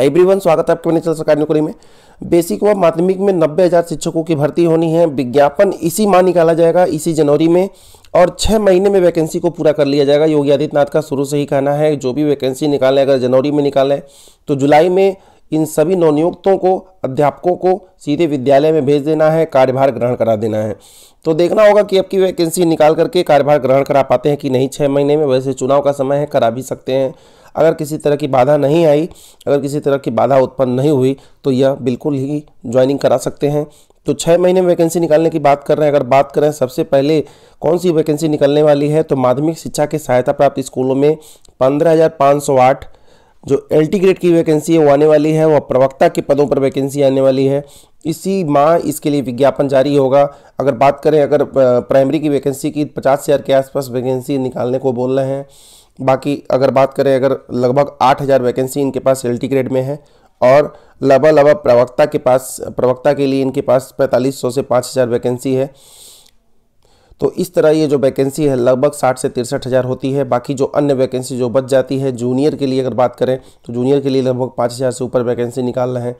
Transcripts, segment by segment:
everyone स्वागत है आपके मैंने चल सरकारी नौकरी में बेसिक व माध्यमिक में नब्बे हज़ार शिक्षकों की भर्ती होनी है विज्ञापन इसी माह निकाला जाएगा इसी जनवरी में और छः महीने में वैकेंसी को पूरा कर लिया जाएगा योगी आदित्यनाथ का शुरू से ही कहना है जो भी वैकेंसी निकालें अगर जनवरी में निकालें तो जुलाई में इन सभी नवनियुक्तों को अध्यापकों को सीधे विद्यालय में भेज देना है कार्यभार ग्रहण करा देना है तो देखना होगा कि अब की वैकेंसी निकाल करके कार्यभार ग्रहण करा पाते हैं कि नहीं छः महीने में वैसे चुनाव का समय है करा भी सकते हैं अगर किसी तरह की बाधा नहीं आई अगर किसी तरह की बाधा उत्पन्न नहीं हुई तो यह बिल्कुल ही ज्वाइनिंग करा सकते हैं तो छः महीने में वैकेंसी निकालने की बात कर रहे हैं अगर बात करें सबसे पहले कौन सी वैकेंसी निकलने वाली है तो माध्यमिक शिक्षा के सहायता प्राप्त स्कूलों में पंद्रह हज़ार पाँच सौ आठ जो एल ग्रेड की वैकेंसी है वो आने वाली है वह प्रवक्ता के पदों पर वैकेंसी आने वाली है इसी माह इसके लिए विज्ञापन जारी होगा अगर बात करें अगर प्राइमरी की वैकेंसी की पचास हज़ार के आसपास वैकेंसी निकालने को बोल रहे हैं बाकी अगर बात करें अगर लगभग आठ हज़ार वैकेंसी इनके पास एल ग्रेड में है और लबा लबा प्रवक्ता के पास प्रवक्ता के लिए इनके पास पैंतालीस सौ से पाँच हज़ार वैकेंसी है तो इस तरह ये जो वैकेंसी है लगभग साठ से तिरसठ हज़ार होती है बाकी जो अन्य वैकेंसी जो बच जाती है जूनियर के लिए अगर बात करें तो जूनियर के लिए लगभग पाँच हज़ार से ऊपर वैकेंसी निकाल रहे हैं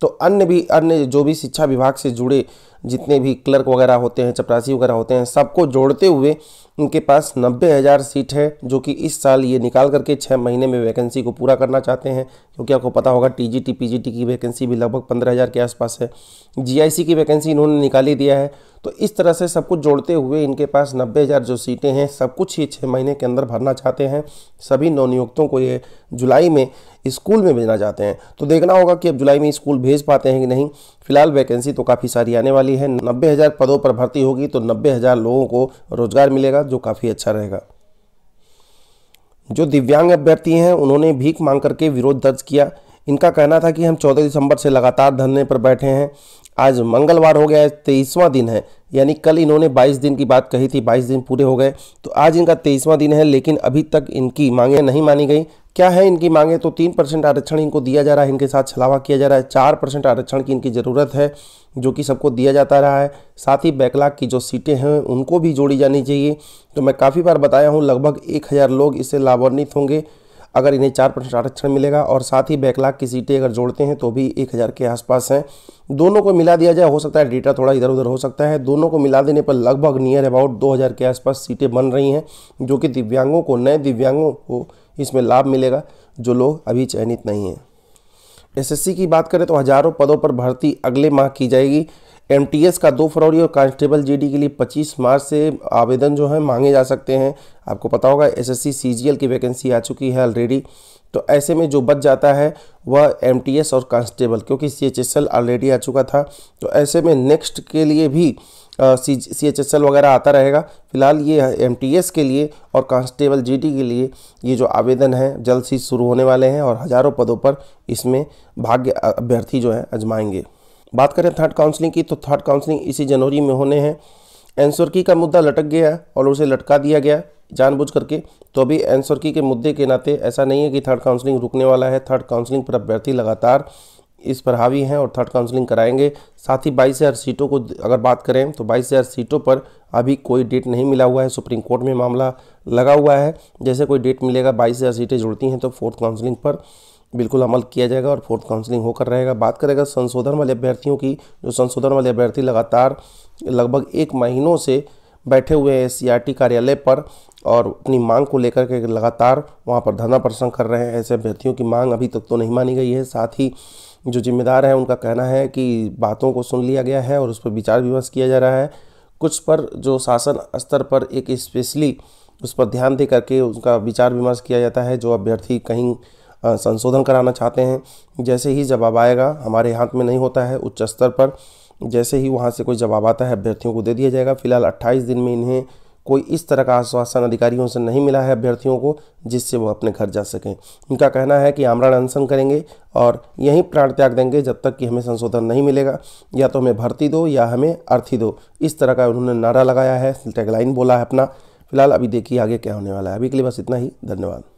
तो अन्य भी अन्य जो भी शिक्षा विभाग से जुड़े जितने भी क्लर्क वगैरह होते हैं चपरासी वगैरह होते हैं सबको जोड़ते हुए इनके पास नब्बे हज़ार सीट है जो कि इस साल ये निकाल करके छः महीने में वैकेंसी को पूरा करना चाहते हैं क्योंकि आपको पता होगा टीजीटी पीजीटी की वैकेंसी भी लगभग पंद्रह हज़ार के आसपास है जीआईसी की वैकेंसी इन्होंने निकाली दिया है तो इस तरह से सब कुछ जोड़ते हुए इनके पास नब्बे हज़ार जो सीटें हैं सब कुछ ये छः महीने के अंदर भरना चाहते हैं सभी नवनियुक्तों को ये जुलाई में स्कूल में भेजना चाहते हैं तो देखना होगा कि अब जुलाई में स्कूल भेज पाते हैं कि नहीं फिलहाल वैकेंसी तो काफ़ी सारी आने वाली है नब्बे हज़ार पदों पर भर्ती होगी तो नब्बे हज़ार लोगों को रोज़गार मिलेगा जो काफ़ी अच्छा रहेगा जो दिव्यांग अभ्यर्थी हैं उन्होंने भीख मांग करके विरोध दर्ज किया इनका कहना था कि हम 14 दिसंबर से लगातार धरने पर बैठे हैं आज मंगलवार हो गया है तेईसवां दिन है यानी कल इन्होंने 22 दिन की बात कही थी 22 दिन पूरे हो गए तो आज इनका तेईसवां दिन है लेकिन अभी तक इनकी मांगें नहीं मानी गई क्या है इनकी मांगें तो तीन परसेंट आरक्षण इनको दिया जा रहा है इनके साथ छलावा किया जा रहा है चार परसेंट आरक्षण की इनकी ज़रूरत है जो कि सबको दिया जाता रहा है साथ ही बैकलाग की जो सीटें हैं उनको भी जोड़ी जानी चाहिए तो मैं काफ़ी बार बताया हूँ लगभग एक हज़ार लोग इससे लाभान्वित होंगे अगर इन्हें चार परसेंट आरक्षण मिलेगा और साथ ही बैकलाग की सीटें अगर जोड़ते हैं तो भी एक हज़ार के आसपास हैं दोनों को मिला दिया जाए हो सकता है डेटा थोड़ा इधर उधर हो सकता है दोनों को मिला देने पर लगभग नियर अबाउट दो हज़ार के आसपास सीटें बन रही हैं जो कि दिव्यांगों को नए दिव्यांगों को इसमें लाभ मिलेगा जो लोग अभी चयनित नहीं हैं एस की बात करें तो हज़ारों पदों पर भर्ती अगले माह की जाएगी एमटीएस का दो फरवरी और कांस्टेबल जीडी के लिए 25 मार्च से आवेदन जो है मांगे जा सकते हैं आपको पता होगा एसएससी सीजीएल की वैकेंसी आ चुकी है ऑलरेडी तो ऐसे में जो बच जाता है वह एमटीएस और कांस्टेबल क्योंकि सीएचएसएल ऑलरेडी आ चुका था तो ऐसे में नेक्स्ट के लिए भी C C H S L वगैरह आता रहेगा फिलहाल ये एम टी एस के लिए और कांस्टेबल जी डी के लिए ये जो आवेदन है जल्द ही शुरू होने वाले हैं और हज़ारों पदों पर इसमें भाग्य अभ्यर्थी जो है आजमाएंगे बात करें थर्ड काउंसलिंग की तो थर्ड काउंसलिंग इसी जनवरी में होने हैं एंसर की का मुद्दा लटक गया और उसे लटका दिया गया जानबूझ करके तो अभी एंसर की के मुद्दे के नाते ऐसा नहीं है कि थर्ड काउंसलिंग रुकने वाला है थर्ड काउंसलिंग पर अभ्यर्थी लगातार इस पर हावी हैं और थर्ड काउंसलिंग कराएंगे साथ ही बाईस हज़ार सीटों को अगर बात करें तो बाईस हज़ार सीटों पर अभी कोई डेट नहीं मिला हुआ है सुप्रीम कोर्ट में मामला लगा हुआ है जैसे कोई डेट मिलेगा बाईस हज़ार सीटें जुड़ती हैं तो फोर्थ काउंसलिंग पर बिल्कुल अमल किया जाएगा और फोर्थ काउंसलिंग होकर रहेगा बात करेगा संशोधन वाले अभ्यर्थियों की जो संशोधन वाले अभ्यर्थी लगातार लगभग एक महीनों से बैठे हुए हैं एस कार्यालय पर और अपनी मांग को लेकर के लगातार वहाँ पर धरना प्रदर्शन कर रहे हैं ऐसे अभ्यर्थियों की मांग अभी तक तो नहीं मानी गई है साथ ही जो जिम्मेदार हैं उनका कहना है कि बातों को सुन लिया गया है और उस पर विचार विमर्श किया जा रहा है कुछ पर जो शासन स्तर पर एक स्पेशली उस पर ध्यान दे करके उनका विचार विमर्श किया जाता है जो अभ्यर्थी कहीं संशोधन कराना चाहते हैं जैसे ही जवाब आएगा हमारे हाथ में नहीं होता है उच्च स्तर पर जैसे ही वहाँ से कोई जवाब आता है अभ्यर्थियों को दे दिया जाएगा फिलहाल अट्ठाईस दिन में इन्हें कोई इस तरह का आश्वासन अधिकारियों से नहीं मिला है अभ्यर्थियों को जिससे वो अपने घर जा सकें इनका कहना है कि आमरण अनशन करेंगे और यहीं प्राण त्याग देंगे जब तक कि हमें संशोधन नहीं मिलेगा या तो हमें भर्ती दो या हमें अर्थी दो इस तरह का उन्होंने नारा लगाया है टैगलाइन बोला है अपना फिलहाल अभी देखिए आगे क्या होने वाला है अभी के लिए बस इतना ही धन्यवाद